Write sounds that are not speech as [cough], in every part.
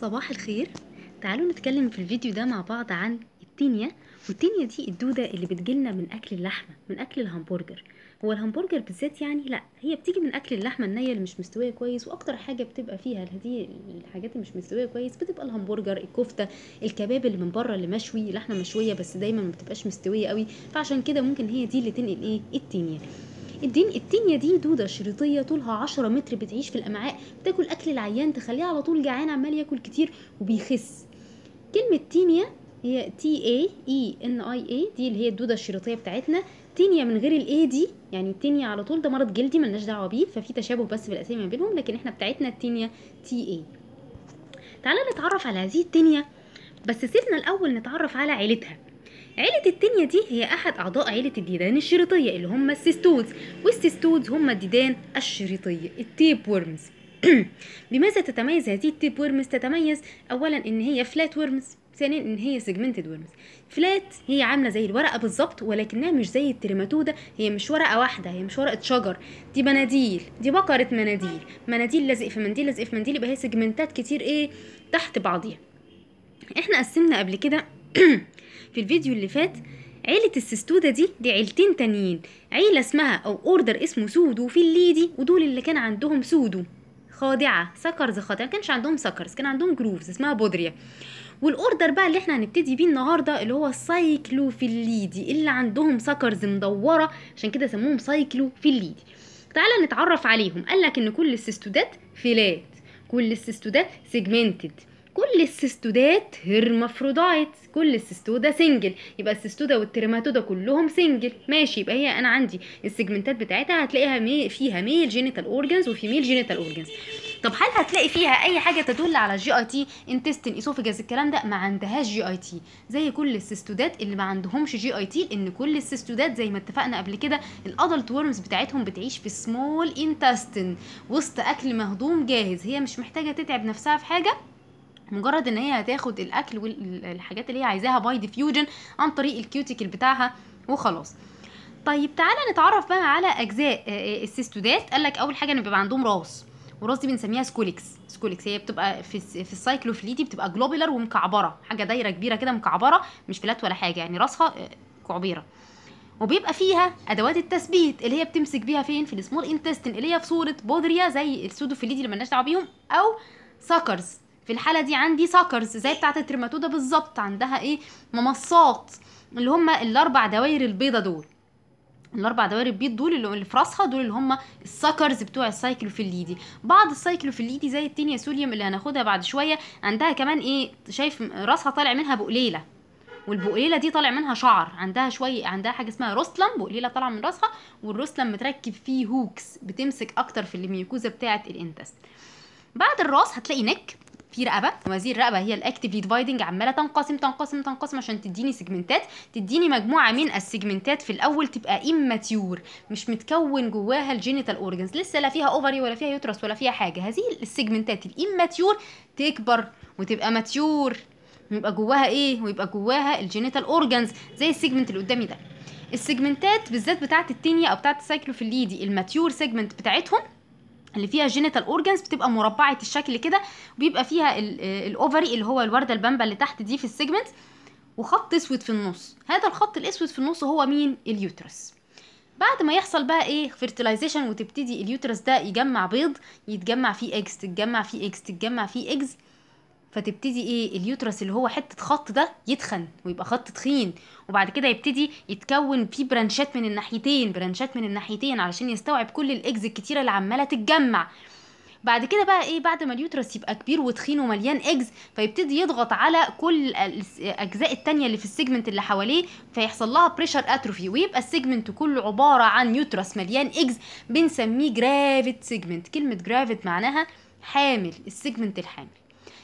صباح الخير تعالوا نتكلم في الفيديو ده مع بعض عن التينيا والتينيا دي الدودة اللي بتجيلنا من أكل اللحمة من أكل الهمبرجر هو الهمبرجر بالذات يعني لا هي بتيجي من أكل اللحمة النية اللي مش مستوية كويس وأكتر حاجة بتبقى فيها هذه الحاجات اللي مش مستوية كويس بتبقى الهمبرجر الكفتة الكباب اللي من بره اللي مشوي لحمة مشوية بس دايما ما بتبقاش مستوية قوي فعشان كده ممكن هي دي اللي تنقل إيه التينيا الدين التينيا دي دودة شريطية طولها 10 متر بتعيش في الأمعاء بتاكل أكل العيان تخليه على طول جعان عمال ياكل كتير وبيخس كلمة تينيا هي تي اي اي ان اي اي دي اللي هي الدوده الشريطيه بتاعتنا تينيا من غير الاي دي يعني التينيا على طول ده مرض جلدي ملناش دعوه بيه ففي تشابه بس في الاسامي ما بينهم لكن احنا بتاعتنا التينيا تي اي تعالى نتعرف على هذه التينيا بس سيبنا الاول نتعرف على عيلتها عيلة التانية دي هي أحد أعضاء عيلة الديدان الشريطية اللي هم السيستودز والسيستودز هم الديدان الشريطية التيب ورمز بماذا [clears throat] تتميز هذه التيب ورمز تتميز أولا إن هي فلات ورمز ثانيا ان هي سيجمنتد ورمز فلات هي عامله زي الورقه بالظبط ولكنها مش زي التريماتودا هي مش ورقه واحده هي مش ورقه شجر دي مناديل دي بقره مناديل مناديل لازق في منديل لازق في منديل يبقى هي سيجمنتات كتير ايه تحت بعضيها احنا قسمنا قبل كده [clears throat] في الفيديو اللي فات عيلة السستودة دي دي عيلتين تانيين عيلة اسمها أو أوردر اسمه سودو في الليدي ودول اللي كان عندهم سودو خاضعة سكرز خاطئة ما كانش عندهم سكرز كان عندهم جروفز اسمها بودريا والاوردر بقى اللي احنا هنبتدي بيه النهارده اللي هو في الليدي اللي عندهم سكرز مدوره عشان كده سموهم سايكلو في الليدي تعالى نتعرف عليهم قال لك ان كل السيستودات فيلات كل السيستودات سيجمنتد كل السيستودات هرمافرودايت كل السيستودا سنجل يبقى السيستودا والترماتودا كلهم سنجل ماشي يبقى هي انا عندي السيجمنتات بتاعتها هتلاقيها مي فيها ميل جينيتال اورجنز وفيميل جينيتال اورجنز طب هل هتلاقي فيها اي حاجه تدل على جي اي تي انتستين اسوفجاز الكلام ده ما عندهاش جي اي تي زي كل السيستودات اللي ما عندهمش جي اي تي ان كل السيستودات زي ما اتفقنا قبل كده الادلت ورمز بتاعتهم بتعيش في سمول انتستين وسط اكل مهضوم جاهز هي مش محتاجه تتعب نفسها في حاجه مجرد ان هي هتاخد الاكل والحاجات اللي هي عايزاها باي ديفيوجن عن طريق الكيوتيكل بتاعها وخلاص طيب تعالى نتعرف بقى على اجزاء آه، آه، السيستودات قال لك اول حاجه ان بيبقى عندهم راس والراس دي بنسميها سكوليكس سكوليكس هي بتبقى في في السايكلوفليدي بتبقى جلوبولر ومكعبره حاجه دايره كبيره كده مكعبره مش فلات ولا حاجه يعني راسها آه، كعبيره وبيبقى فيها ادوات التثبيت اللي هي بتمسك بيها فين في السمول انتستين اللي هي في صوره بودريا زي السودوفليدي اللي مالناش دعوه بيهم او ساكرز في الحاله دي عندي ساكرز زي بتاعه الترماتوده بالظبط عندها ايه ممصات اللي هم الاربع دوائر البيضه دول الاربع دوائر البيض دول اللي في راسها دول اللي هم السكرز بتوع السايكلوفيليدي بعض السايكلوفيليدي زي التينيا سوليوم اللي هناخدها بعد شويه عندها كمان ايه شايف راسها طالع منها بقليله والبقليله دي طالع منها شعر عندها شويه عندها حاجه اسمها روسلم بقليله طالعه من راسها والروسلم متركب فيه هوكس بتمسك اكتر في الميوكوزا بتاعه الانتست بعد الراس هتلاقي نك في رقبه موازي الرقبه هي الاكتفلي ديفايدنج عماله تنقسم تنقسم تنقسم عشان تديني سيجمنتات تديني مجموعه من السيجمنتات في الاول تبقى اماتيور مش متكون جواها الجينيتال اورجنز لسه لا فيها اوفري ولا فيها يوترس ولا فيها حاجه هذه السيجمنتات الاماتيور تكبر وتبقى ماتيور ويبقى جواها ايه ويبقى جواها الجينيتال اورجنز زي السيجمنت اللي قدامي ده السيجمنتات بالذات بتاعه التينيا او بتاعه السايكلوفيليدي الماتيور سيجمنت بتاعتهم اللي فيها جينيتال اورجانز بتبقى مربعه الشكل كده وبيبقى فيها الاوفري اللي هو الورده البامبا اللي تحت دي في السيجمنت وخط اسود في النص هذا الخط الاسود في النص هو مين اليوترس بعد ما يحصل بقى ايه فيرتلايزيشن وتبتدي اليوترس ده يجمع بيض يتجمع فيه اكس تتجمع فيه اكس تتجمع فيه اكس فتبتدي ايه اليوترس اللي هو حته خط ده يتخن ويبقى خط تخين وبعد كده يبتدي يتكون فيه برانشات من الناحيتين برانشات من الناحيتين علشان يستوعب كل الاجز الكتيره اللي عماله تتجمع بعد كده بقى ايه بعد ما اليوترس يبقى كبير وتخين ومليان اجز فيبتدي يضغط على كل الاجزاء التانية اللي في السيجمنت اللي حواليه فيحصل لها بريشر اتروفي ويبقى السيجمنت كله عباره عن يوترس مليان اجز بنسميه جرافيت سيجمنت كلمه جرافيت معناها حامل السيجمنت الحامل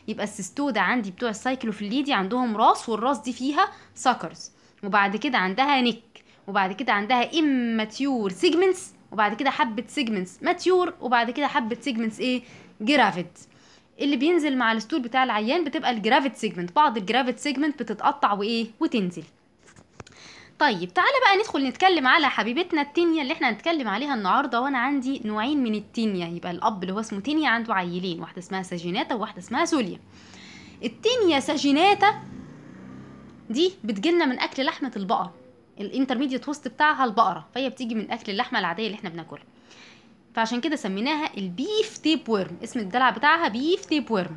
يبقى ده عندي بتوع السايكلوفليدي عندهم راس والراس دي فيها ساكرز وبعد كده عندها نك وبعد كده عندها اماتيور سيجمنتس وبعد كده حبه سيجمنتس ماتيور وبعد كده حبه سيجمنتس ايه جرافيت اللي بينزل مع الستول بتاع العيان بتبقى الجرافيت سيجمنت بعض الجرافيت سيجمنت بتتقطع وايه وتنزل طيب تعالى بقى ندخل نتكلم على حبيبتنا التينيا اللي احنا هنتكلم عليها النهارده وانا عندي نوعين من التينيا يبقى الاب اللي هو اسمه تينيا عنده عيلين واحده اسمها ساجيناتا وواحده اسمها سوليا التينيا ساجيناتا دي بتجيلنا من اكل لحمه البقر الانترميديت وسط بتاعها البقره فهي بتيجي من اكل اللحمه العاديه اللي احنا بناكلها فعشان كده سميناها البيف تيب ورم اسم الدلع بتاعها بيف تيب ورم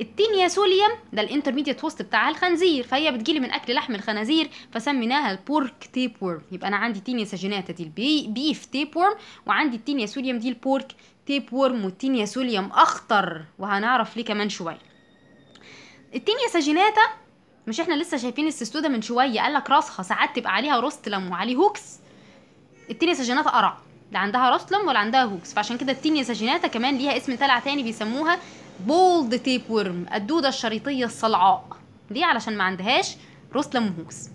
التينيا سوليوم ده الانترميديت وست بتاع الخنزير فهي بتجيلي من اكل لحم الخنازير فسميناها البورك تيب ورم يبقى انا عندي تينيا ساجيناتا دي البيف تيب ورم وعندي التينيا سوليوم دي البورك تيب ورم والتينيا سوليوم اخطر وهنعرف ليه كمان شويه التينيا ساجيناتا مش احنا لسه شايفين السستوده من شويه قال لك راسها ساعات تبقى عليها روستلم وعليه هوكس التينيا ساجيناتا قرع لا عندها روستلم ولا عندها هوكس فعشان كده التينيا ساجيناتا كمان ليها اسم تلع تاني بيسموها بولد تيب ورم الدودة الشريطية الصلعاء ليه علشان ما عندهاش روسلا مهوس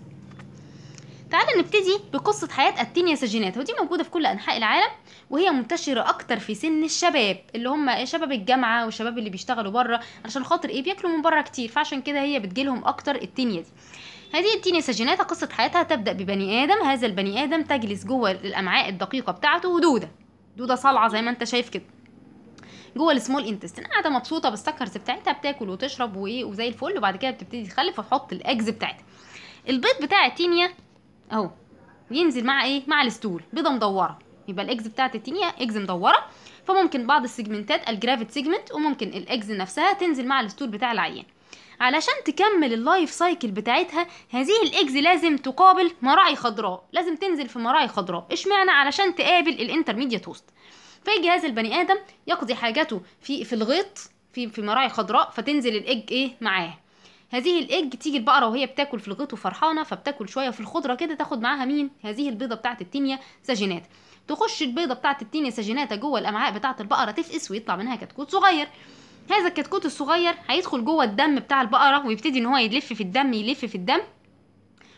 تعالى نبتدي بقصة حياة التينيا سجينات ودي موجودة في كل أنحاء العالم وهي منتشرة أكتر في سن الشباب اللي هم شباب الجامعة والشباب اللي بيشتغلوا بره علشان خاطر إيه بياكلوا من بره كتير فعشان كده هي بتجيلهم أكتر التينيا دي هذه التينيا سجينات قصة حياتها تبدأ ببني آدم هذا البني آدم تجلس جوه الأمعاء الدقيقة بتاعته دودة دودة صلعة زي ما أنت شايف كده جوه السمول انتستين قاعده مبسوطه بالسكرز بتاعتها بتاكل وتشرب وايه وزي الفل وبعد كده بتبتدي تخلف وتحط الاجز بتاعتها البيض بتاع التينيا اهو ينزل مع ايه مع الستول بيضه مدوره يبقى الاجز بتاعت التينيا اجز مدوره فممكن بعض السيجمنتات الجرافيت سيجمنت وممكن الاجز نفسها تنزل مع الستول بتاع العيان علشان تكمل اللايف سايكل بتاعتها هذه الاجز لازم تقابل مراعي خضراء لازم تنزل في مراعي خضراء اشمعنى علشان تقابل الانترميديت هوست فيجي هذا البني ادم يقضي حاجته في في الغيط في في مراعي خضراء فتنزل الايج ايه معاه هذه الايج تيجي البقره وهي بتاكل في الغيط وفرحانه فبتاكل شويه في الخضره كده تاخد معاها مين هذه البيضه بتاعه التينيا ساجينات تخش البيضه بتاعه التينيا سجينات جوه الامعاء بتاعه البقره تفقس ويطلع منها كتكوت صغير هذا الكتكوت الصغير هيدخل جوه الدم بتاع البقره ويبتدي ان هو يلف في الدم يلف في الدم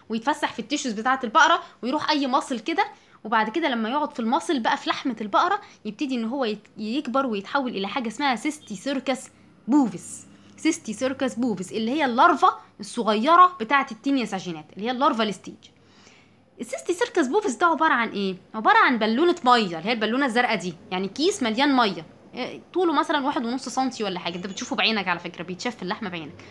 ويتفسح في التيشوز بتاعه البقره ويروح اي مصل كده وبعد كده لما يقعد في المصل بقى في لحمه البقره يبتدي ان هو يكبر ويتحول الى حاجه اسمها سيستي سيركس بوفيس سيستي سيركس بوفيس اللي هي اللارفا الصغيره بتاعه التينيا ساجينات اللي هي اللارفا الستيج السيستي سيركس بوفيس ده عباره عن ايه عباره عن بالونه ميه اللي هي البالونه الزرقاء دي يعني كيس مليان ميه آه، طوله مثلا واحد ونص سنتي ولا حاجه انت بتشوفه بعينك على فكره بيتشاف في اللحمه بعينك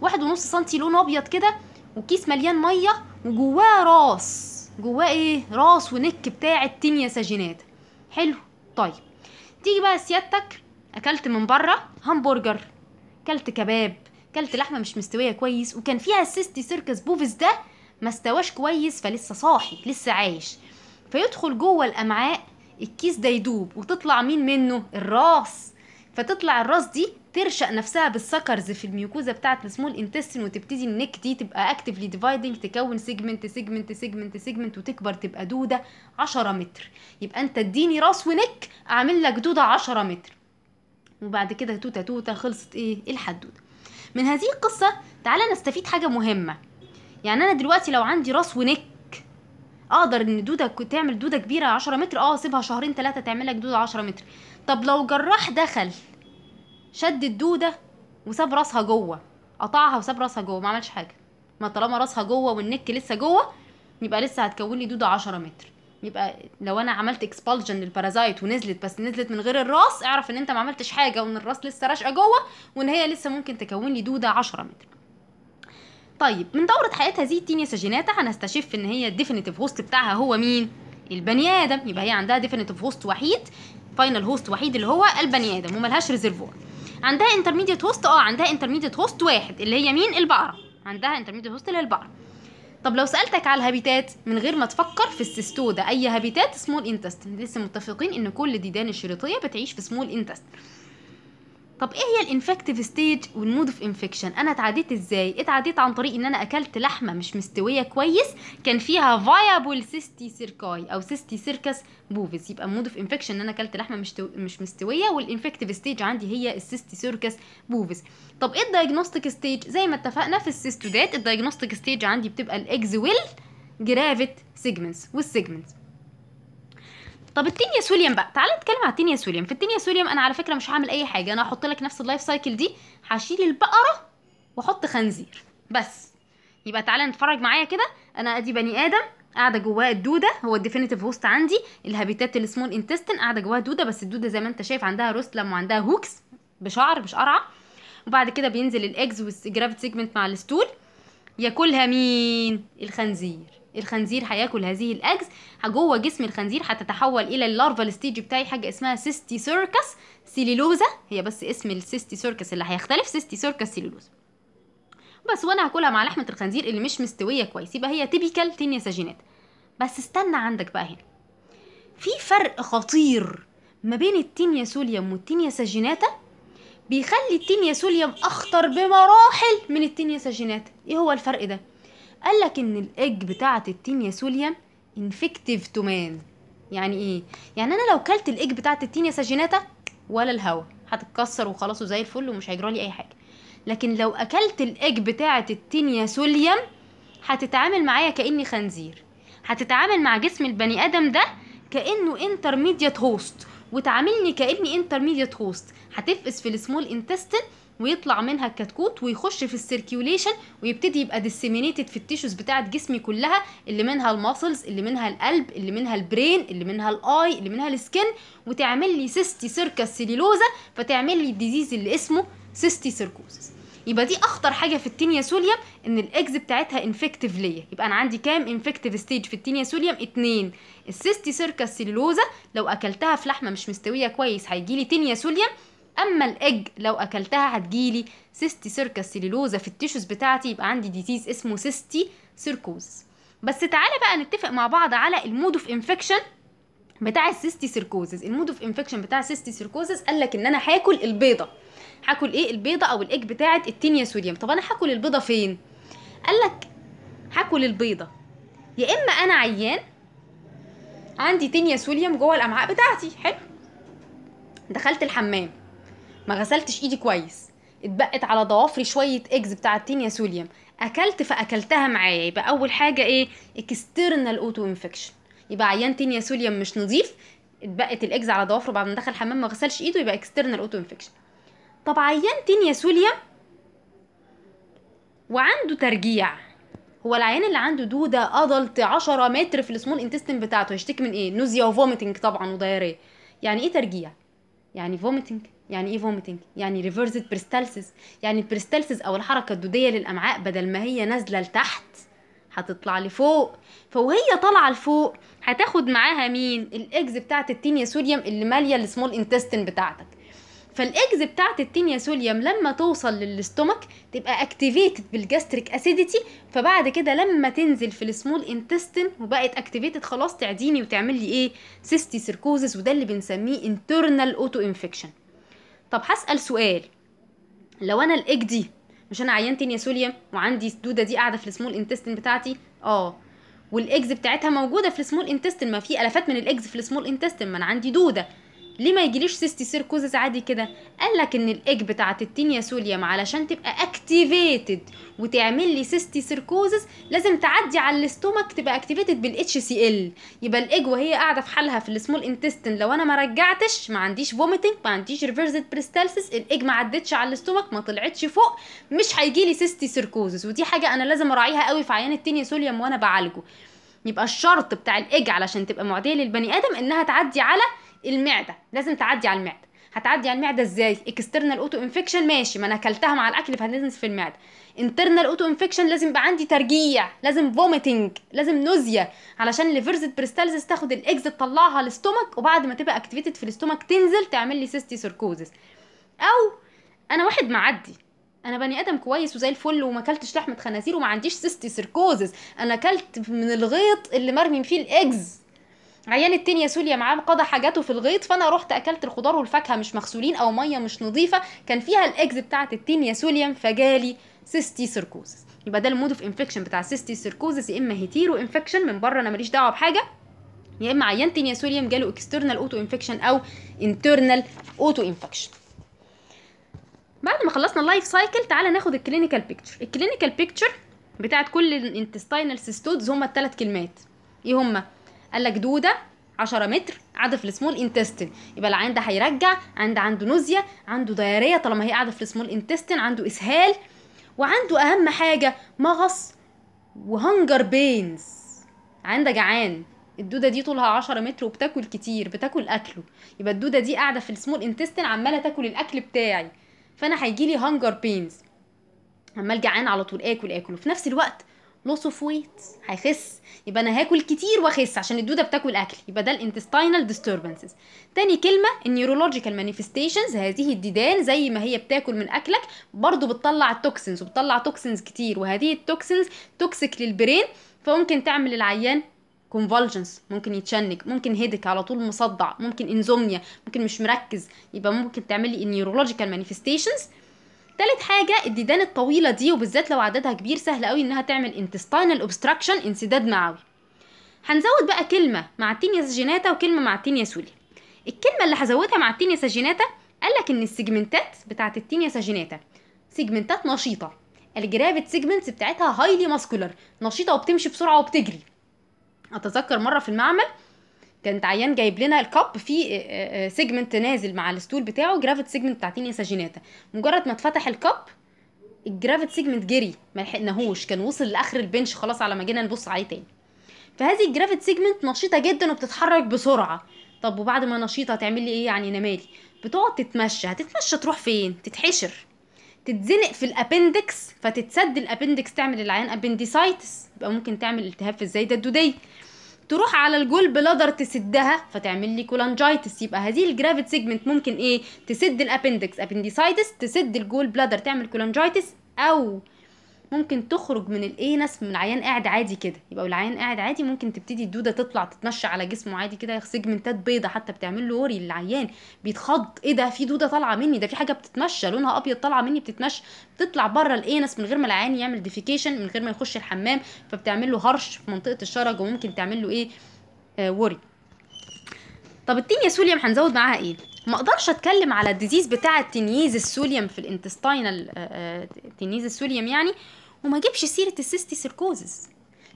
واحد ونص سنتي لون ابيض كده وكيس مليان ميه وجواه راس جواه ايه راس ونك بتاع التينيا ساجينات حلو طيب تيجي بقى سيادتك اكلت من بره همبرجر اكلت كباب اكلت لحمه مش مستويه كويس وكان فيها السيستي سيركس بوفيس ده ما استواش كويس فلسه صاحي لسه عايش فيدخل جوه الامعاء الكيس ده يدوب وتطلع مين منه الراس فتطلع الراس دي ترشق نفسها بالسكرز في الميوكوزا بتاعت السمول انتستين وتبتدي النك دي تبقى اكتفلي ديفايدنج تكون سيجمنت سيجمنت سيجمنت سيجمنت وتكبر تبقى دوده 10 متر يبقى انت اديني راس ونك اعمل لك دوده 10 متر وبعد كده توته توته خلصت ايه الحدوده من هذه القصه تعالى نستفيد حاجه مهمه يعني انا دلوقتي لو عندي راس ونك اقدر ان دوده تعمل دوده كبيره 10 متر اه سيبها شهرين ثلاثه تعمل لك دوده 10 متر طب لو جراح دخل شد الدوده وساب راسها جوه قطعها وساب راسها جوه ما عملش حاجه ما طالما راسها جوه والنك لسه جوه يبقى لسه هتكون لي دوده 10 متر يبقى لو انا عملت اكسبالجن للبارازايت ونزلت بس نزلت من غير الراس اعرف ان انت ما عملتش حاجه وان الراس لسه راشقه جوه وان هي لسه ممكن تكون لي دوده 10 متر طيب من دورة حياتها زي التينيا ساجيناتا هنستشف ان هي الديفينيتيف هوست بتاعها هو مين؟ البني ادم يبقى هي عندها ديفينيتيف هوست وحيد فاينل هوست وحيد اللي هو البني ادم وملهاش ريزرفوار عندها انترميديت هوست اه عندها انترميديت هوست واحد اللي هي مين البقره عندها انترميديت هوست اللي هي البقره طب لو سالتك على الهابيتات من غير ما تفكر في ده اي هابيتات سمول انتستين لسه متفقين ان كل ديدان الشريطيه بتعيش في سمول انتستين طب ايه هي الانفكتيف ستيج والمود اوف انفكشن انا اتعديت ازاي اتعديت عن طريق ان انا اكلت لحمه مش مستويه كويس كان فيها فايبل سيستي سيركاي او سيستي سيركس بوفيس يبقى مود اوف انفكشن ان انا اكلت لحمه مش مش مستويه والانفكتيف ستيج عندي هي السيستي سيركس بوفيس طب ايه الدايجنوستيك ستيج زي ما اتفقنا في السيستودات الدايجنوستيك ستيج عندي بتبقى ويل جرافيت سيجمنتس والسيجمنتس طب التينيا سوليوم بقى تعالى نتكلم على التينيا سوليوم في التينيا سوليوم انا على فكره مش هعمل اي حاجه انا هحط لك نفس اللايف سايكل دي هشيل البقره واحط خنزير بس يبقى تعالى نتفرج معايا كده انا ادي بني ادم قاعده جواه الدوده هو الديفينيتيف هوست عندي الهابيتات السمول انتستين قاعده جواها دوده بس الدوده زي ما انت شايف عندها روستلم وعندها هوكس بشعر مش قرعه وبعد كده بينزل الاجز والجرافيت سيجمنت مع الستول ياكلها مين الخنزير الخنزير هياكل هذه الاجز جوه جسم الخنزير هتتحول الى اللارفال ستيج بتاعي حاجه اسمها سيستي سيركس سيليلوزا هي بس اسم السيستي سيركس اللي هيختلف سيستي سيركس سيليلوزا بس وانا هاكلها مع لحمه الخنزير اللي مش مستويه كويس يبقى هي تيبيكال تينيا ساجينات بس استنى عندك بقى هنا في فرق خطير ما بين التينيا سوليوم والتينيا ساجيناتا بيخلي التينيا سوليوم اخطر بمراحل من التينيا ساجيناتا ايه هو الفرق ده قال لك ان الايج بتاعه التينيا سوليا انفكتيف تو مان يعني ايه يعني انا لو كلت الايج بتاعه التينيا ساجيناتا ولا الهوا هتتكسر وخلاص وزي الفل ومش هيجرى لي اي حاجه لكن لو اكلت الايج بتاعه التينيا سوليا هتتعامل معايا كاني خنزير هتتعامل مع جسم البني ادم ده كانه انترميديت هوست وتعاملني كاني انترميديت هوست هتفقس في السمول انتستين ويطلع منها الكتكوت ويخش في السيركيوليشن ويبتدي يبقى ديسيمينيتد في التيشوز بتاعه جسمي كلها اللي منها الماسلز اللي منها القلب اللي منها البرين اللي منها الاي اللي منها السكن وتعمل لي سيستي سيركا سيليلوزا فتعمل لي الديزيز اللي اسمه سيستي سيركوزس يبقى دي اخطر حاجه في التينيا سوليوم ان الاكز بتاعتها انفكتيف ليا يبقى انا عندي كام انفكتيف ستيج في التينيا سوليوم اتنين السيستي سيركا سيليلوزا لو اكلتها في لحمه مش مستويه كويس هيجيلي تينيا سوليوم اما الاج لو اكلتها هتجيلي سيستي سيركا سيلولوزا في التيشوز بتاعتي يبقى عندي ديزيز اسمه سيستي سيركوز بس تعالى بقى نتفق مع بعض على المود اوف انفكشن بتاع السيستي سيركوزز المود اوف انفكشن بتاع السيستي سيركوزز قال لك ان انا هاكل البيضه هاكل ايه البيضه او الاج بتاعه التينيا سوديوم طب انا هاكل البيضه فين قال لك هاكل البيضه يا اما انا عيان عندي تينيا سوليوم جوه الامعاء بتاعتي حلو دخلت الحمام ما غسلتش ايدي كويس اتبقت على ضوافري شويه اكز بتاع التينيا سوليوم اكلت فاكلتها معايا يبقى اول حاجه ايه اكسترنال اوتو انفكشن يبقى عيان تينيا سوليوم مش نظيف اتبقت الاكز على ضوافره بعد ما دخل الحمام ما غسلش ايده يبقى اكسترنال اوتو انفكشن طب عيان تينيا سوليوم وعنده ترجيع هو العيان اللي عنده دوده ادلت 10 متر في السمول انتستين بتاعته هيشتكي من ايه نوزيا وفوميتنج طبعا وضياريه يعني ايه ترجيع يعني فوميتنج يعني ايه فوميتنج يعني ريفرسد بريستالسيس يعني البريستالسيس او الحركه الدوديه للامعاء بدل ما هي نازله لتحت هتطلع لفوق فوهي طالعه لفوق هتاخد معاها مين الاجز بتاعت التينيا سوليوم اللي ماليه السمول انتستين بتاعتك فالاجز بتاعت التينيا سوليوم لما توصل للاستومك تبقى اكتيفيتد بالجاستريك اسيديتي فبعد كده لما تنزل في السمول انتستين وبقت اكتيفيتد خلاص تعديني وتعمل لي ايه سيستي سيركوزس وده اللي بنسميه انترنال اوتو انفكشن طب هسال سؤال لو انا الاج دي مش انا عينت نياسوليوم وعندي الدوده دي قاعده في السمول انتستين بتاعتي اه والاكز بتاعتها موجوده في السمول انتستين ما في الافات من الاجز في السمول انتستين ما انا عندي دوده ليه ما يجيليش سيستي سيركوزز عادي كده قال لك ان الايج بتاعه التينيا سوليوم علشان تبقى اكتيفيتد وتعمل لي سيستي سيركوزز لازم تعدي على الاستومك تبقى اكتيفيتد بالاتش سي ال يبقى الايج وهي قاعده في حالها في السمول انتستين لو انا ما رجعتش ما عنديش فوميتنج ما عنديش ريفرسد بريستالسيس الايج ما عدتش على الاستومك ما طلعتش فوق مش هيجي لي سيستي سيركوزز ودي حاجه انا لازم اراعيها قوي في عيان التينيا سوليوم وانا بعالجه يبقى الشرط بتاع الايج علشان تبقى معديه للبني ادم انها تعدي على المعده لازم تعدي على المعده هتعدي على المعده ازاي اكسترنال اوتو انفكشن ماشي ما انا اكلتها مع الاكل فهتنزل في المعده انترنال اوتو انفكشن لازم يبقى عندي ترجيع لازم فوميتنج لازم نوزيا علشان ليفرزيت بريستالزيس تاخد الاكز تطلعها الاستومك وبعد ما تبقى اكتيفيتد في الاستومك تنزل تعمل لي سيستي سيركوزس او انا واحد معدي انا بني ادم كويس وزي الفل وما اكلتش لحمه خنازير وما عنديش سيستي سيركوزس انا اكلت من الغيط اللي مرمي فيه الاجز عيان التاني يا سوليا معاه قضى حاجاته في الغيط فانا رحت اكلت الخضار والفاكهه مش مغسولين او ميه مش نظيفه كان فيها الاكز بتاعه التين يا سوليا فجالي سيستي سيركوزس يبقى ده المود اوف انفكشن بتاع سيستي سيركوزس يا اما هيتيرو انفكشن من بره انا ماليش دعوه بحاجه يا اما عيان تين يا سوليا جاله اكسترنال اوتو انفكشن او انترنال اوتو انفكشن بعد ما خلصنا اللايف سايكل تعالى ناخد الكلينيكال بيكتشر الكلينيكال بيكتشر بتاعت كل الانتستاينال سيستودز هما الثلاث كلمات ايه هما قال لك دوده 10 متر قاعده في السمول انتستين يبقى العيان ده هيرجع عند عنده نوزيا عنده دياريه طالما هي قاعده في السمول انتستين عنده اسهال وعنده اهم حاجه مغص وهنجر بينز عنده جعان الدوده دي طولها 10 متر وبتاكل كتير بتاكل اكله يبقى الدوده دي قاعده في السمول انتستين عماله تاكل الاكل بتاعي فانا هيجيلي هانجر بينز عمال جعان على طول اكل اكل وفي نفس الوقت لوس اوف ويت هيخس يبقى انا هاكل كتير واخس عشان الدوده بتاكل اكل يبقى ده الانتستينال ديستربنسز تاني كلمه النيورولوجيكال مانيفستيشنز هذه الديدان زي ما هي بتاكل من اكلك برضو بتطلع التوكسنز وبتطلع توكسنز كتير وهذه التوكسنز توكسيك للبرين فممكن تعمل العيان كونفولجنس ممكن يتشنج ممكن هيدك على طول مصدع ممكن انزومنيا ممكن مش مركز يبقى ممكن تعملي النيورولوجيكال مانيفستيشنز تالت حاجه الديدان الطويله دي وبالذات لو عددها كبير سهل قوي انها تعمل انتستاينال اوبستراكشن انسداد معوي هنزود بقى كلمه مع التينيا سجيناتا وكلمه مع التينيا سوليا الكلمه اللي هزودها مع التينيا سجيناتا قالك ان السيجمنتات بتاعه التينيا سجيناتا سيجمنتات نشيطه الجرافيت سيجمنتس بتاعتها هايلي ماسكولار نشيطه وبتمشي بسرعه وبتجري اتذكر مره في المعمل كانت عيان جايب لنا الكب فيه آه، سيجمنت آه، آه، نازل مع الستول بتاعه جرافيت سيجمنت بتاعتين يا ساجيناتا مجرد ما اتفتح الكب الجرافيت سيجمنت جري ما لحقناهوش كان وصل لاخر البنش خلاص على ما جينا نبص عليه تاني فهذه الجرافيت سيجمنت نشيطه جدا وبتتحرك بسرعه طب وبعد ما نشيطه هتعمل لي ايه يعني انا مالي بتقعد تتمشى هتتمشى تروح فين تتحشر تتزنق في الابندكس فتتسد الابندكس تعمل العيان ابنديسايتس يبقى ممكن تعمل التهاب في الزايده الدوديه تروح على الجول بلادر تسدها فتعمل لي كولانجايتس يبقى هذه الجرافيت سيجمنت ممكن ايه تسد الابندكس ابنديسايتس تسد الجول بلادر تعمل كولانجايتس او ممكن تخرج من الانس من العيان قاعد عادي كده يبقى العيان قاعد عادي ممكن تبتدي الدوده تطلع تتمشى على جسمه عادي كده سيجمنتات بيضه حتى بتعمل له وري للعيان بيتخض ايه ده في دوده طالعه مني ده في حاجه بتتمشى لونها ابيض طالعه مني بتتمشى بتطلع بره الانس من غير ما العيان يعمل ديفيكيشن من غير ما يخش الحمام فبتعمل له هرش في منطقه الشرج وممكن تعمل له ايه آه وري طب التين يا سوليم هنزود معاها ايه ما اقدرش اتكلم على الديزيز بتاع التنييز السوليوم في الانتستاينال آه، آه، تنييز السوليوم يعني وما اجيبش سيره السيستي سيركوزس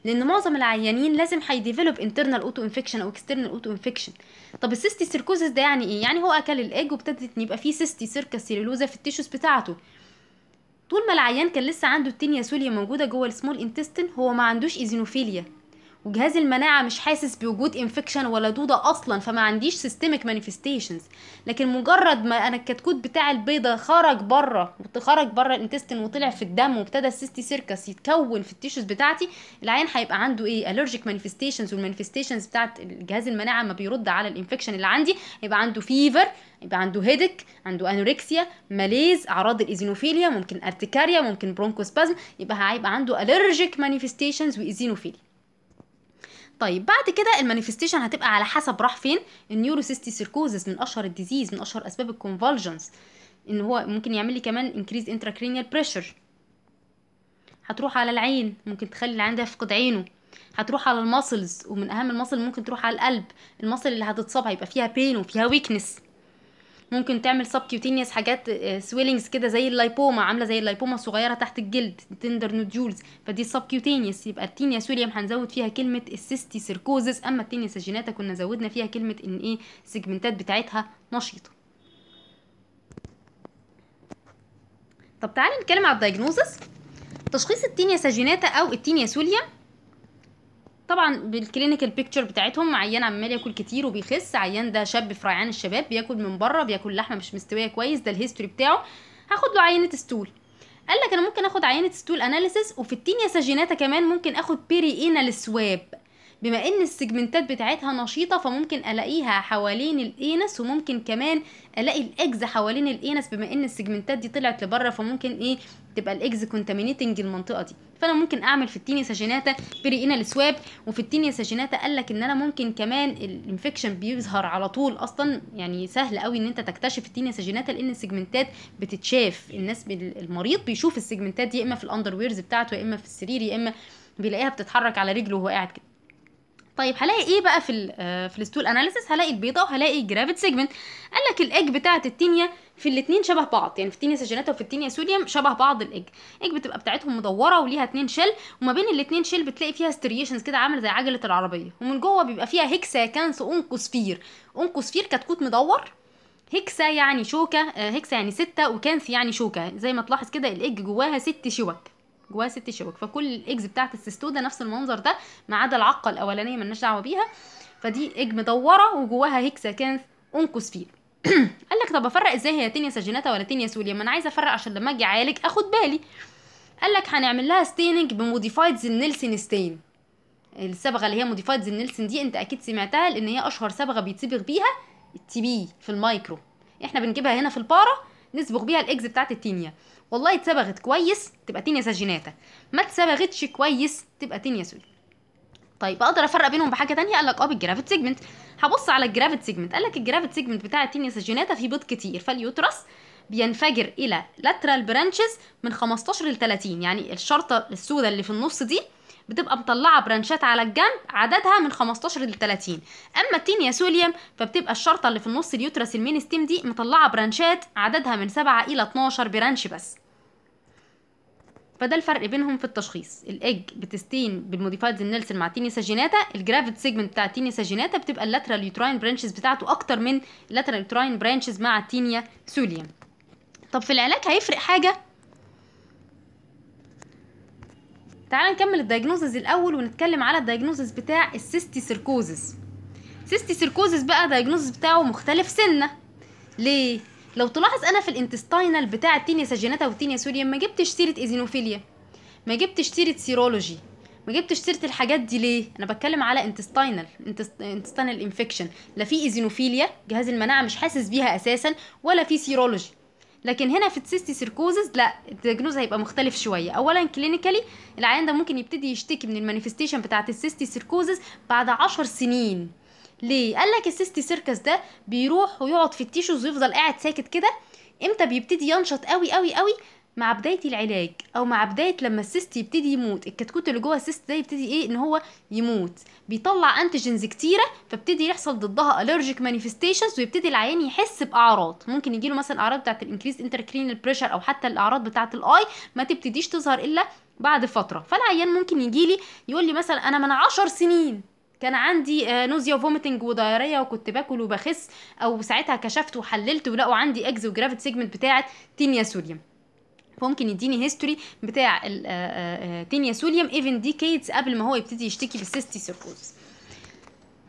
لان معظم العيانين لازم هيديفلوب انترنال اوتو انفكشن او اكسترنال اوتو انفكشن طب السيستي سيركوزس ده يعني ايه يعني هو اكل الايج وابتدت يبقى فيه سيستي سيركا سيلولوزا في التيشوز بتاعته طول ما العيان كان لسه عنده التينيا سوليوم موجوده جوه السمول انتستين هو ما عندوش ايزينوفيليا وجهاز المناعه مش حاسس بوجود انفكشن ولا دوده اصلا فما عنديش سيستميك مانيفستيشنز لكن مجرد ما انا الكتكوت بتاع البيضه خرج بره خرج بره الانتستين وطلع في الدم وابتدى السيستي سيركس يتكون في التيشوز بتاعتي العيان هيبقى عنده ايه الرجيك مانيفستيشنز والمانيفستيشنز بتاعت جهاز المناعه ما بيرد على الانفكشن اللي عندي هيبقى عنده فيفر يبقى عنده هيدك عنده انوركسيا ماليز اعراض الايزينوفيليا ممكن ارتكاريا ممكن برونكوسبازم يبقى هيبقى عنده الرجيك مانيفستيشنز وايزينوفيليا طيب بعد كده المانيفستيشن هتبقى على حسب راح فين النيوروسيستي سيركوزس من اشهر الديزيز من اشهر اسباب الكونفولجنز ان هو ممكن يعمل لي كمان انكريز انتراكرينيال بريشر هتروح على العين ممكن تخلي اللي عندها يفقد عينه هتروح على الماسلز ومن اهم الماسل ممكن تروح على القلب الماسل اللي هتتصاب هيبقى فيها بين وفيها ويكنس ممكن تعمل سبكيوتينيوس حاجات سويلينجز آه، كده زي اللايبوما عامله زي اللايبوما الصغيره تحت الجلد تندر نودجولز فدي السبكيوتينيوس يبقى التينيا سوليوم هنزود فيها كلمه السيستي سيركوزس اما التينيا ساجيناتا كنا زودنا فيها كلمه ان ايه السيجمنتات بتاعتها نشيطه طب تعالى نتكلم على الدايجنوزس تشخيص التينيا ساجيناتا او التينيا سوليوم طبعا بالكلينيكال بيكتشر بتاعتهم عيان عمال ياكل كتير وبيخس عيان ده شاب في ريعان الشباب بياكل من بره بياكل لحمه مش مستويه كويس ده الهيستوري بتاعه هاخد له عينه ستول قال لك انا ممكن اخد عينه ستول اناليسيس وفي التينيا ساجيناتا كمان ممكن اخد بيري انال سواب بما ان السيجمنتات بتاعتها نشيطه فممكن الاقيها حوالين الانس وممكن كمان الاقي الاجز حوالين الانس بما ان السيجمنتات دي طلعت لبره فممكن ايه تبقى الاجز كونتامينيتنج المنطقه دي فانا ممكن اعمل في التينيا ساجيناتا بري انال سواب وفي التينيا ساجيناتا قال لك ان انا ممكن كمان الانفكشن بيظهر على طول اصلا يعني سهل قوي ان انت تكتشف التينيا ساجيناتا لان السيجمنتات بتتشاف الناس المريض بيشوف السيجمنتات دي يا اما في الاندر ويرز بتاعته يا اما في السرير يا اما بيلاقيها بتتحرك على رجله وهو قاعد كده طيب هلاقي ايه بقى في آه، في الستول اناليسيس هلاقي البيضه وهلاقي الجرافيت سيجمنت قال لك الايج بتاعه التينيا في الاثنين شبه بعض يعني في التينيا سجناتا وفي التينيا سوديوم شبه بعض الايج الايج بتبقى بتاعتهم مدوره وليها اتنين شل وما بين الاثنين شل بتلاقي فيها ستريشنز كده عامله زي عجله العربيه ومن جوه بيبقى فيها هيكسا كانس اونكوسفير اونكوسفير كتكوت مدور هيكسا يعني شوكه آه، هيكسا يعني سته وكانس يعني شوكه زي ما تلاحظ كده الايج جواها ست شوك جواها ست شبك فكل الايجز بتاعت السستوده نفس المنظر ده ما عدا العقه الاولانيه مالناش دعوه بيها فدي اج مدوره وجواها هيكسا كان انقص فيه [clears throat] قال لك طب افرق ازاي هي تينيا ساجيناتا ولا تينيا سوليا ما انا عايزه افرق عشان لما اجي اعالج اخد بالي قال لك هنعمل لها ستيننج بموديفايد زنيلسن ستين الصبغه اللي هي موديفايد زنيلسن دي انت اكيد سمعتها لان هي اشهر صبغه بيتصبغ بيها التي بي في المايكرو احنا بنجيبها هنا في الباره نصبغ بيها الاكز بتاعت التينيا والله اتصبغت كويس تبقى تينيا ساجيناتا ما اتصبغتش كويس تبقى تينيا سوي طيب اقدر افرق بينهم بحاجه تانية قال لك اه بالجرافيت سيجمنت هبص على الجرافيت سيجمنت قال لك الجرافيت سيجمنت بتاع التينيا ساجيناتا فيه بيض كتير فاليوترس بينفجر الى لاترال برانشز من 15 ل 30 يعني الشرطه السوداء اللي في النص دي بتبقى مطلعه برانشات على الجنب عددها من 15 ل 30 اما التينيا سوليوم فبتبقى الشرطه اللي في النص اليوترس المين ستيم دي مطلعه برانشات عددها من 7 الى 12 برانش بس فده الفرق بينهم في التشخيص الاج بتستين بالموديفايدز النيلسون مع تيني ساجيناتا الجرافيت سيجمنت بتاع تيني ساجيناتا بتبقى اللاترال يوتراين برانشز بتاعته اكتر من اللاترال يوتراين برانشز مع تينيا سوليا طب في العلاج هيفرق حاجه تعال نكمل الدايجنوزز الاول ونتكلم على الدايجنوزز بتاع السيستي سيركوزز سيستي سيركوزز بقى دايجنوزز بتاعه مختلف سنه ليه لو تلاحظ انا في الانتستاينال بتاع التينيا سجيناتا والتينيا سوريا ما جبتش سيره ايزينوفيليا ما جبتش سيره سيرولوجي ما جبتش سيره الحاجات دي ليه انا بتكلم على انتستاينال انتستاينال انفكشن لا في ايزينوفيليا جهاز المناعه مش حاسس بيها اساسا ولا في سيرولوجي لكن هنا في السيستي سيركوزز لا الدياجنوز هيبقى مختلف شويه اولا كلينيكالي العيان ده ممكن يبتدي يشتكي من المانيفستيشن بتاعه السيستي سيركوزز بعد عشر سنين ليه قال لك السيستي سيركس ده بيروح ويقعد في التيشوز ويفضل قاعد ساكت كده امتى بيبتدي ينشط قوي قوي قوي مع بدايه العلاج او مع بدايه لما السيست يبتدي يموت الكتكوت اللي جوه السيست ده يبتدي ايه ان هو يموت بيطلع انتيجنز كتيره فبتدي يحصل ضدها الرجيك مانيفستيشنز ويبتدي العيان يحس باعراض ممكن يجيله مثلا اعراض بتاعه الانكريز انتركرينال بريشر او حتى الاعراض بتاعه الاي ما تبتديش تظهر الا بعد فتره فالعيان ممكن يجيلي يقول لي مثلا انا من عشر سنين كان عندي نوزيا وفوميتنج وضيارية وكنت باكل وبخس او ساعتها كشفت وحللت ولقوا عندي اكزو جرافيت سيجمنت بتاعه تينيا سوليوم فممكن يديني هيستوري بتاع آه، آه، آه، تينيا سوليوم ايفن ديكيدز قبل ما هو يبتدي يشتكي بالسيستي سيركوز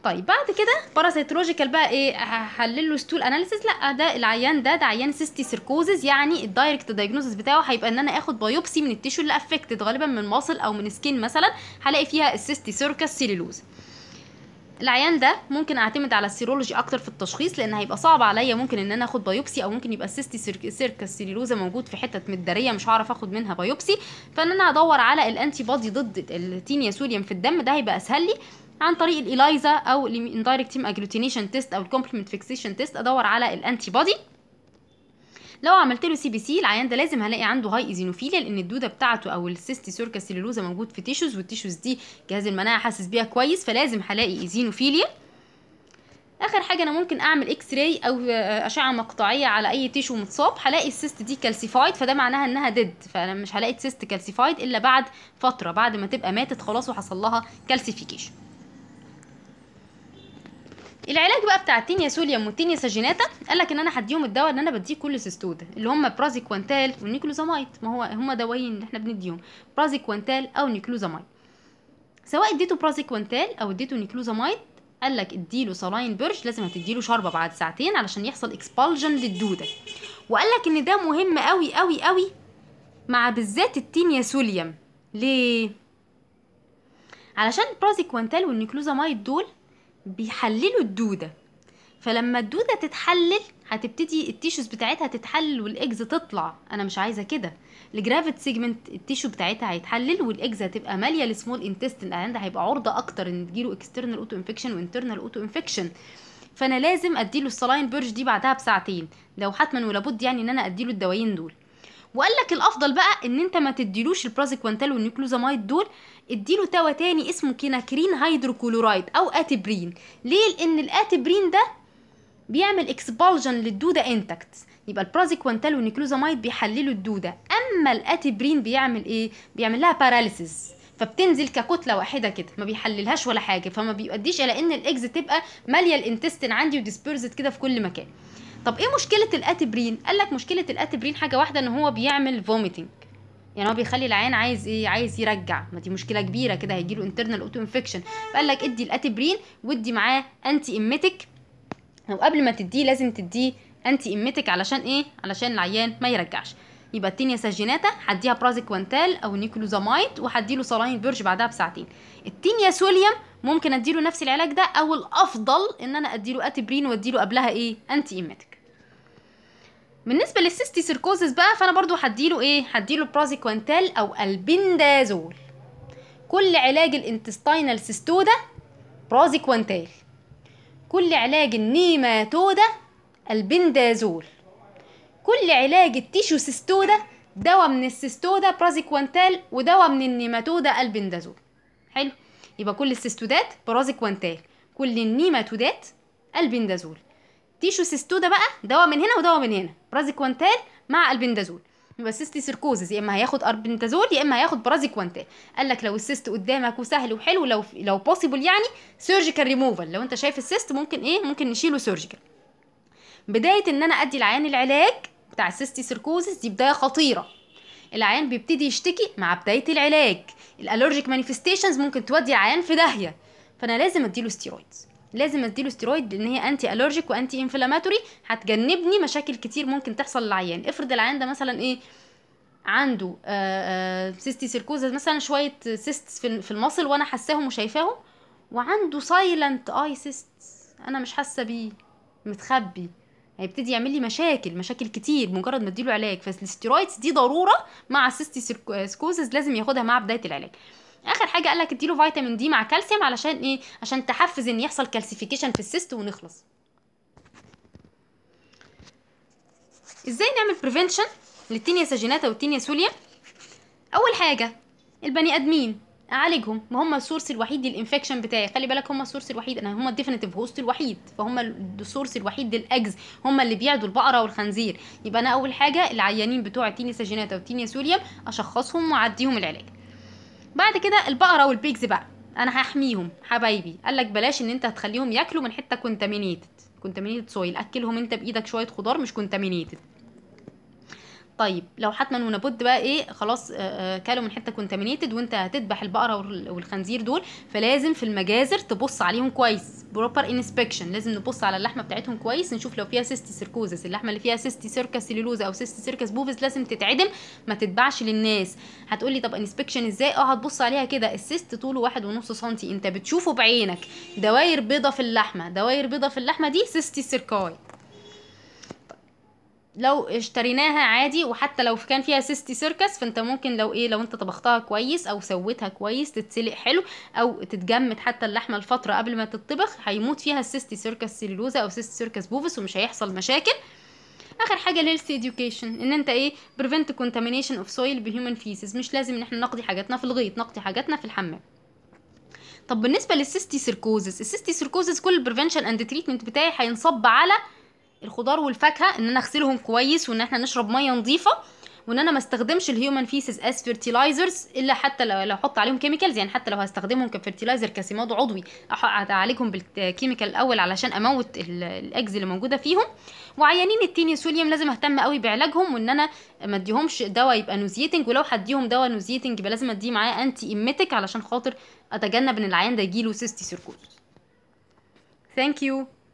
طيب بعد كده باراسيتولوجيكال بقى ايه هحلل له ستول اناليسيس لا ده العيان ده ده عيان سيستي سيركوزز يعني الدايركت دايجنوزس بتاعه هيبقى ان انا اخد بايوبسي من التيشو اللي افكتد غالبا من ماسل او من سكين مثلا هلاقي فيها السيستي سيركس سيلولوز العيان ده ممكن اعتمد على السيرولوجي اكتر في التشخيص لان هيبقى صعب عليا ممكن ان انا اخد بايوبسي او ممكن يبقى سيستي سيركا سيلولوزا موجود في حتت مداريه مش هعرف اخد منها بايوبسي فان انا ادور على الانتي بودي ضد التينيا سوليوم في الدم ده هيبقى اسهل لي عن طريق الاليزا او الاندايركت تيم اجلوتينيشن تيست او الكومبلمنت فيكسيشن تيست ادور على الانتي بودي لو عملت له سي بي سي العيان ده لازم هلاقي عنده هاي ايزينوفيليا لان الدوده بتاعته او السيستي سيركا سيلولوزا موجود في تيشوز والتيشوز دي جهاز المناعه حاسس بيها كويس فلازم هلاقي ايزينوفيليا اخر حاجه انا ممكن اعمل اكس راي او اشعه مقطعيه على اي تيشو متصاب هلاقي السيست دي كالسيفايد فده معناها انها ديد فانا مش هلاقي سيست كالسيفايد الا بعد فتره بعد ما تبقى ماتت خلاص وحصل لها كالسيفيكيشن العلاج بقى بتاع التينيا سوليوم والتينيا ساجيناتا قال لك ان انا هديهم الدواء اللي انا بديه كل سيستودا اللي هم برازيكوانتال والنيكلوزامايد ما هو هم دوايين اللي احنا بنديهم برازيكوانتال او نيكلوزامايد سواء اديته برازيكوانتال او اديته نيكلوزامايد قال لك اديله صلاين برش لازم هتديله شربه بعد ساعتين علشان يحصل اكسبالجن للدوده وقال لك ان ده مهم قوي قوي قوي مع بالذات التينيا سوليوم ليه علشان البرازيكوانتال والنيكلوزامايد دول بيحللوا الدودة فلما الدودة تتحلل هتبتدي التيشوز بتاعتها تتحلل والإجز تطلع انا مش عايزه كده الجرافيت سيجمنت التيشو بتاعتها هيتحلل والإجز هتبقى ماليه السمول انتستين ده هيبقى عرضه اكتر ان تجيله اكسترنال اوتو انفكشن وانترنال اوتو انفكشن فانا لازم اديله السلاين بيرج دي بعدها بساعتين لو حتما ولابد يعني ان انا اديله الدوايين دول وقال لك الافضل بقى ان انت ما تديلوش البرازيكوانتال والنيوكلوزامايد دول اديله توا تاني اسمه كيناكرين هيدروكلورايد او اتبرين ليه لان الاتبرين ده بيعمل اكسبالجن للدوده انتكت يبقى البرازيكوانتال والنيوكلوزامايد بيحللوا الدوده اما الاتبرين بيعمل ايه بيعمل لها باراليسيس فبتنزل ككتله واحده كده ما بيحللهاش ولا حاجه فما بيؤديش الى ان الاكز تبقى ماليه الانتستين عندي وديسبيرزت كده في كل مكان طب ايه مشكله الاتبرين قال لك مشكله الاتبرين حاجه واحده ان هو بيعمل فوميتنج يعني هو بيخلي العيان عايز ايه عايز يرجع ما دي مشكله كبيره كده هيجيله انترنال اوتو انفكشن فقال لك ادي الاتبرين وادي معاه انتي اميتك وقبل ما تديه لازم تديه انتي اميتك علشان ايه علشان العيان ما يرجعش يبقى التينيا ساجيناتا هديها برازيكوانتال او نيكلوزامايد وهديله صلاين بيرج بعدها بساعتين التينيا سوليوم ممكن اديله نفس العلاج ده او الافضل ان انا اديله اتبرين واديله قبلها ايه انتي اميتك بالنسبه للسيستي سيركوزس بقى فانا برضو هديله ايه هديله برازيكوانتال او البندازول كل علاج الانتستاينال سيستودا برازيكوانتال كل علاج النيماتودا البندازول كل علاج التيشو سيستودا دواء من السيستودا برازيكوانتال ودواء من النيماتودا البندازول حلو يبقى كل السيستودات برازيكوانتال كل النيماتودات البندازول تيشو ده بقى دواء من هنا ودواء من هنا كوانتال مع البندازول يبقى السيستي سيركوزس يا اما هياخد اربنتازول يا اما هياخد كوانتال قال لك لو السيست قدامك وسهل وحلو لو لو بوسيبل يعني سيرجيكال ريموفال لو انت شايف السيست ممكن ايه ممكن نشيله سيرجيكال بدايه ان انا ادي العيان العلاج بتاع السيستي سيركوزس دي بدايه خطيره العيان بيبتدي يشتكي مع بدايه العلاج الالرجيك مانيفستيشنز ممكن تودي العيان في داهيه فانا لازم اديله ستيرويدز لازم اديله ستيرويد لان هي انتي الرجيك وانتي انفلاماتوري هتجنبني مشاكل كتير ممكن تحصل للعيان افرض العيان ده مثلا ايه عنده سيستي آه، سيركوزا آه، مثلا شويه سيستس في المصل وانا حساهم وشايفاهم وعنده سايلنت اي سيست انا مش حاسه بيه متخبي هيبتدي يعمل لي مشاكل مشاكل كتير مجرد ما اديله علاج فالستيرويدز دي ضروره مع السيستي آه، سيركوزز لازم ياخدها مع بدايه العلاج اخر حاجه قال لك اديله فيتامين دي مع كالسيوم علشان ايه عشان تحفز ان يحصل كالسيفيكيشن في السيست ونخلص ازاي نعمل بريفنشن للتينيا ساجيناتا والتينيا سوليا اول حاجه البني ادمين اعالجهم ما هم السورس الوحيد للانفكشن بتاعي خلي بالك هم السورس الوحيد انا هم الديفينيتيف هوست الوحيد فهم السورس الوحيد للاجز هم اللي بيعدوا البقره والخنزير يبقى انا اول حاجه العيانين بتوع التينيا ساجيناتا والتينيا سوليا اشخصهم واعديهم العلاج بعد كده البقره والبيجز بقى انا هحميهم حبايبي قال لك بلاش ان انت هتخليهم ياكلوا من حته كونتامينيتد كونتامينيتد سويل اكلهم انت بايدك شويه خضار مش كونتامينيتد طيب لو حتما ونبد بقى ايه خلاص آه، آه، كلوا من حته كونتامينيتد وانت هتذبح البقره والخنزير دول فلازم في المجازر تبص عليهم كويس بروبر انسبكشن لازم نبص على اللحمه بتاعتهم كويس نشوف لو فيها سيستي سيركوزس اللحمه اللي فيها سيستي سيركا سيلولوزا او سيستي سيركس بوفيس لازم تتعدم ما تتباعش للناس هتقولي طب انسبكشن ازاي اه هتبص عليها كده السيست طوله واحد ونص سنتي انت بتشوفه بعينك دواير بيضه في اللحمه دواير بيضه في اللحمه دي سيستي سيركاي لو اشتريناها عادي وحتى لو كان فيها سيستي سيركس فانت ممكن لو ايه لو انت طبختها كويس او سويتها كويس تتسلق حلو او تتجمد حتى اللحمه لفتره قبل ما تتطبخ هيموت فيها السيستي سيركس سيلولوزا او سيستي سيركس بوفس ومش هيحصل مشاكل اخر حاجه للسي education ان انت ايه بريفنت كونتامينيشن اوف سويل بهيومن فيسز مش لازم ان احنا نقضي حاجاتنا في الغيط نقضي حاجاتنا في الحمام طب بالنسبه للسيستي سيركوزس السيستي سيركوزس كل البريفنشن اند تريتمنت بتاعي هينصب على الخضار والفاكهه ان انا اغسلهم كويس وان احنا نشرب ميه نظيفه وان انا ما استخدمش الهيومن فيسز از فيرتيلايزرز الا حتى لو لو احط عليهم كيميكالز يعني حتى لو هستخدمهم كفيرتيلايزر كسماد عضوي اعالجهم بالكيميكال الاول علشان اموت الاجز اللي موجوده فيهم وعيانين التيني سوليوم لازم اهتم قوي بعلاجهم وان انا ما اديهمش دواء يبقى نوزيتنج ولو هديهم دواء نوزيتنج يبقى لازم اديه معاه انتي ايميتك علشان خاطر اتجنب ان العيان ده يجيله سيستي سيركوز ثانك يو